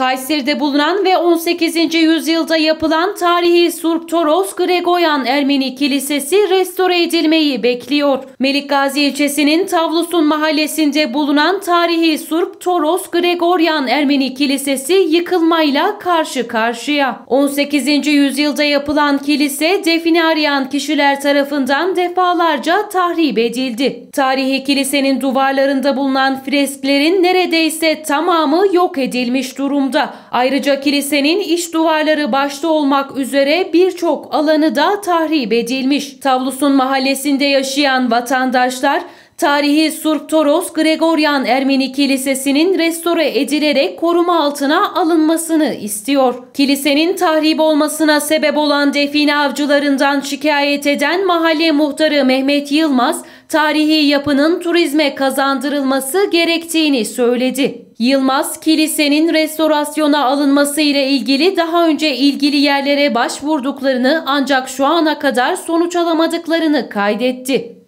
Kayseri'de bulunan ve 18. yüzyılda yapılan tarihi Surp Toros Gregorian Ermeni Kilisesi restore edilmeyi bekliyor. Melikgazi ilçesinin Tavlusun mahallesinde bulunan tarihi Surp Toros Gregoryan Ermeni Kilisesi yıkılmayla karşı karşıya. 18. yüzyılda yapılan kilise define arayan kişiler tarafından defalarca tahrip edildi. Tarihi kilisenin duvarlarında bulunan fresklerin neredeyse tamamı yok edilmiş durumda durumda. Ayrıca kilisenin iç duvarları başta olmak üzere birçok alanı da tahrip edilmiş. Tavlusun mahallesinde yaşayan vatandaşlar Tarihi Surp Toros Gregorian Ermeni Kilisesi'nin restore edilerek koruma altına alınmasını istiyor. Kilisenin tahrip olmasına sebep olan define avcılarından şikayet eden mahalle muhtarı Mehmet Yılmaz, tarihi yapının turizme kazandırılması gerektiğini söyledi. Yılmaz, kilisenin restorasyona alınması ile ilgili daha önce ilgili yerlere başvurduklarını ancak şu ana kadar sonuç alamadıklarını kaydetti.